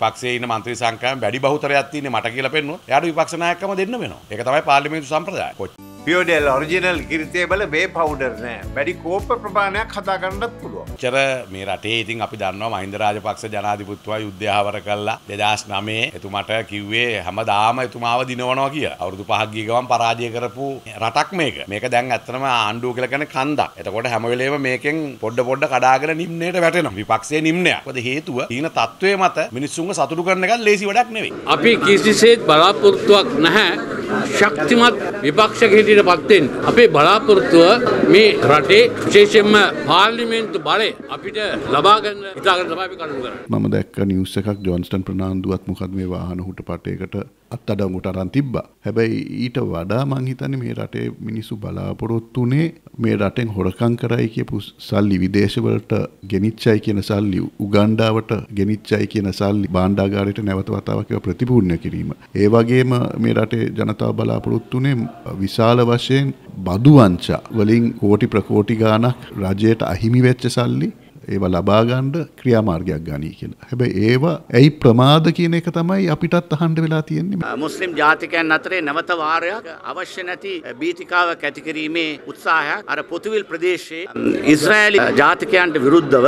විපක්ෂයේ ඉන්න മന്ത്രി සංකම් වැඩි බහුතරයක් තියෙන්නේ මට කියලා පෙන්නුවොත් එයාට විපක්ෂ නායකකම දෙන්න වෙනවා. ඒක තමයි පාර්ලිමේන්තු සම්ප්‍රදාය. පියෝඩෙල් ඔරිජිනල් කිරිතය බල බේ පවඩරනෑ වැඩි කෝප ප්‍රමාණයක් හදාගන්නත් පුළුව. චර මේ රටේ ඉතින් අපි දන්නවා මහින්දරාජ පක්ෂ ජනාධිපත්තුවා යුද්ධාවර කල්ලා දෙදස් නමේ එතුමට කිව්වේ හැම දාම එතුමාව දිනවනවා කිය අවුදු පහක්ගීකවන් පරාජය කරපු රටක් මේක මේක දැන් ඇත්තනම ආණ්ඩුව කලකන කන්ද එතකොට හැමවෙලේම මේකෙන් පොඩ්ඩ පොඩ්ඩ කඩාගෙන නිම්නයට වැටෙන විපක්ෂේ නිම්නයක් ද හේතුව ඊන තත්ත්වය මත මිනිස්සුන්ග සතුරු කරනක ලේසි වැඩක් නෙවේ. අපි කිසිසේත් බලාපොරත්තුවක් නැහැ ශක්තිමත් විපක්ෂක හිටියට පත්තෙන් අපේ බලාපොරොත්තුව මේ රටේ විශේෂයෙන්ම පාර්ලිමේන්තු බලය අපිට ලබාගන්න ඉතාගන්න තමයි කටයුතු කරන්නේ. මම දැක්ක නිවුස් එකක් ජොන්ස්ටන් ප්‍රනාන්දුවත් මොකද මේ වාහන හුටපටයකට අත්අඩංගුවට අරන් තිබ්බා. හැබැයි ඊට වඩා මං හිතන්නේ මේ රටේ මිනිස්සු බලාපොරොත්තුනේ මේ රටෙන් හොරකං කරයි කියපු සල්ලි විදේශවලට ගෙනිච්චයි කියන සල්ලි උගණ්ඩාවට ගෙනිච්චයි කියන සල්ලි බාණ්ඩාගාරයට නැවත වතාවක් ඒවා ප්‍රතිපූර්ණ කිරීම. ඒ වගේම මේ රටේ ජනතාව බලාපොරොත්තු වුණේ විශාල වශයෙන් බදු වංචා වලින් කෝටි ප්‍රකෝටි ගාණක් රජයට අහිමි වෙච්ච සල්ලි ඒව ලබාගණ්ඩ ක්‍රියාමාර්ගයක් ගනී කියලා. හැබ ඒවා ඇයි ප්‍රමාද කියන එක තමයි අපිටත් අහන්ඩ වෙලා තියෙන්නේ මුස්ලිම් ජාතිකයන් අතරේ නැවත වාරයක් අවශ්‍ය නැති බීතිකාව ඇතිකිරීමේ උත්සාහයක් අර පොතුවිල් ප්‍රදේශයේ ඉස්රායලි ජාතිකයන්ට විරුද්ධව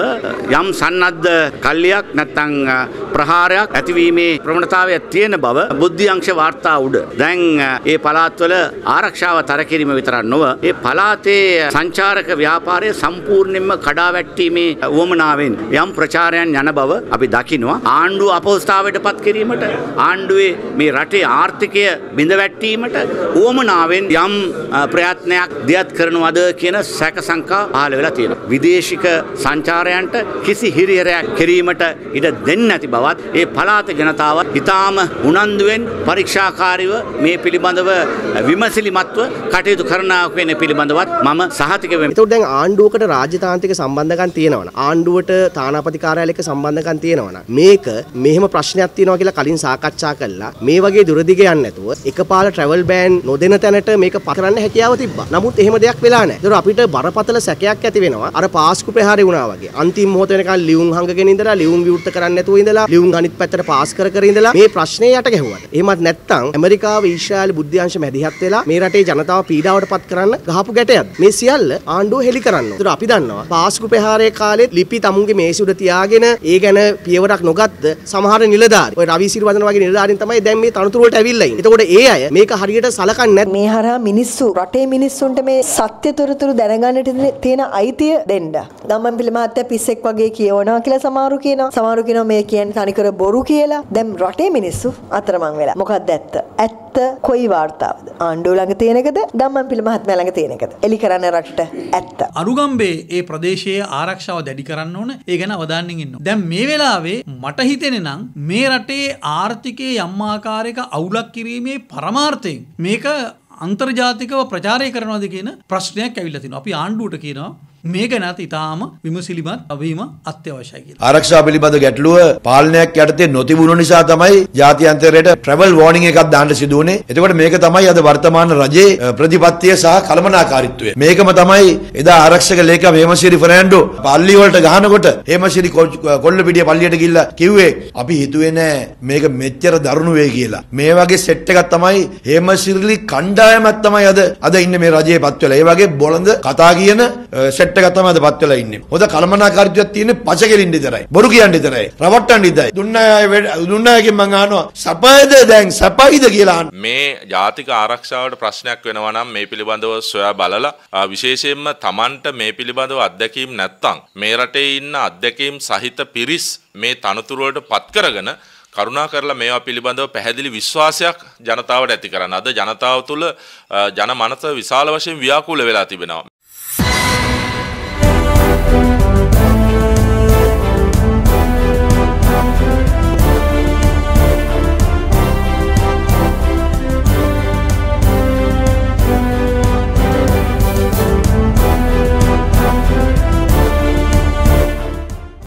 යම් සන්නද්ධ කල්ලියක් නැත්තං ප්‍රහාරයක් ඇතිවීමේ ප්‍රමණතාවයක් තියෙන බව බුද්ධියංශ වාර්තා උඩ. දැන් ඒ පලාත්වල ආරක්ෂාව තරකිරීම විතරක් නොව ඒ පලාතේ සංචාරක ව්‍යාපාරය සම්පූර්ණයෙන්ම කඩා වැට්ටීමේ වුවමනාවෙන් යම් ප්‍රචාරයන් යන බව අපි දකිනවා ආණ්ඩුව අපවස්ථාවට පත් කිරීමට ආණ්ඩුවේ මේ රටේ ආර්ථිකය බිඳවැට්ටීමට වුවමනාවෙන් යම් ප්‍රයත්නයක් දියත් කරනවද කියන සැක සංකා පහළ වෙලා තියෙනවා. විදේශික සංචාරයන්ට කිසි හිරිහැරයක් කිරීමට ඉඩ දෙන්නේ නැති බවත් ඒ පළාත ජනතාව ඉතාම උනන්දුවෙන් පරීක්ෂාකාරීව මේ පිළිබඳව විමසිලිමත්ව කටයුතු කරනාවක් වෙන පිළිබඳවත් මම සහතික වෙමි. ඒතකොට දැන් ආණ්ඩුවකට රාජ්‍යතාන්ත්‍රික සම්බන්ධකම් තියෙනවනේ. ආණ්ඩුවට තානාපති කාර්යාලයක සම්බන්ධකම් තියෙනවා මේක මෙහෙම ප්‍රශ්නයක් තියෙනවා කියලා කලින් සාකච්ඡා කළා. මේ වගේ දුරදිග යන්නේ නැතුව එකපාර ට්‍රැවල් බෑන් නොදෙන තැනට මේක පකරන්න හැකියාව තිබ්බා. නමුත් එහෙම දෙයක් වෙලා නැහැ. ඒතර අපිට බරපතල සැකයක් ඇති වෙනවා. අර පාස්කු ප්‍රහාරය වුණා වගේ. අන්තිම මොහොත වෙනකන් ලියුම් හංගගෙන ඉඳලා ලියුම් විවෘත කරන්න නැතුව ඉඳලා ලියුම් ගණිත පැත්තට පාස් කර කර ඉඳලා මේ ප්‍රශ්නේ යට ගැහුවා. එහෙමත් නැත්නම් ඇමරිකාව ඊශ්‍රායල් බුද්ධ්‍යංශ මැදිහත් වෙලා මේ රටේ ජනතාව පීඩාවට පත් කරන්න ගහපු ගැටයක්. මේ සියල්ල ආණ්ඩුව හෙලි කරනවා. ඒතර අපි දන්නවා පාස්කු ප්‍රහාරයේ කාලේ කරන්නේත් ලිපි තමුන්ගේ මේසි උඩ තියාගෙන ඒ ගැන පියවරක් නොගත්ත සමහර නිලධාරි ඔය රවි සිරිවදන වගේ නිලධාරීන් තමයි දැන් මේ තනතුර වලට ඇවිල්ලා ඉන්නේ. එතකොට ඒ අය මේක හරියට සලකන්නේ නැත් මේ හරහා මිනිස්සු රටේ මිනිස්සුන්ට මේ සත්‍ය තොරතුරු දැනගන්නට තියෙන අයිතිය දෙන්න. ගම්මන්පිල මහත්තයා පිස්සෙක් වගේ කියවනවා කියලා සමහරු කියනවා. සමහරු කියනවා මේ කියන්නේ තනිකර බොරු කියලා. දැන් රටේ මිනිස්සු අතරමං වෙලා. මොකක්ද ඇත්ත? ඇත්ත ඇත්ත කොයි වාර්තාවද ආණ්ඩුව ළඟ තියෙනකද ගම්මන් පිළ මහත්මයා ළඟ තියෙනකද එලි කරන්න රටට ඇත්ත අනුගම්බේ ඒ ප්‍රදේශයේ ආරක්ෂාව දැඩි කරන්න ඕන ඒ ගැන අවධානයෙන් ඉන්න දැන් මේ වෙලාවේ මට හිතෙන නම් මේ රටේ ආර්ථිකයේ යම් ආකාරයක අවුලක් කිරීමේ පරමාර්ථයෙන් මේක අන්තර්ජාතිකව ප්‍රචාරය කරනවාද කියන ප්‍රශ්නයක් ඇවිල්ලා තිනවා අපි ආණ්ඩුවට කියනවා මේ ගැනත් ඉතාම විමසිලිමත් අවීම අත්‍යවශ්‍යයි කියලා. ආරක්ෂා පිළිබඳ ගැටලුව පාලනයක් යටතේ නොතිබුණු නිසා තමයි ජාත්‍යන්තරයට ට්‍රැවල් වෝනින් එකක් දාන්න සිදු වුණේ. එතකොට මේක තමයි අද වර්තමාන රජයේ ප්‍රතිපත්තිය සහ කළමනාකාරීත්වය. මේකම තමයි එදා ආරක්ෂක ලේකම් හේමසිරි ෆර්නැන්ඩෝ පල්ලි වලට ගහනකොට හේමසිරි කොල්ලපිටිය පල්ලියට ගිහිල්ලා කිව්වේ අපි හිතුවේ නෑ මේක මෙච්චර දරුණු වෙයි කියලා. මේ වගේ සෙට් එකක් තමයි හේමසිරිලි කණ්ඩායමක් තමයි අද අද ඉන්න මේ රජයේ පත්වලා. ඒ වගේ බොළඳ කතා කියන සෙට් සෙට් එකක් තමයි අද පත් වෙලා ඉන්නේ. හොඳ කලමනාකාරීත්වයක් තියෙන්නේ පච කෙලින්න විතරයි. බොරු කියන්න විතරයි. රවට්ටන්න විතරයි. දුන්නාය දුන්නායකින් මං අහනවා සපයිද දැන් සපයිද කියලා අහන්න. මේ ජාතික ආරක්ෂාවට ප්‍රශ්නයක් වෙනවා නම් මේ පිළිබඳව සොයා බලලා විශේෂයෙන්ම Tamanට මේ පිළිබඳව අත්දැකීම් නැත්නම් මේ රටේ ඉන්න අත්දැකීම් සහිත පිරිස් මේ තනතුරුවට පත් කරගෙන කරුණා කරලා මේවා පිළිබඳව පැහැදිලි විශ්වාසයක් ජනතාවට ඇති කරන්න. අද ජනතාව තුළ ජනමනස විශාල වශයෙන් ව්‍යාකූල වෙලා තිබෙනවා.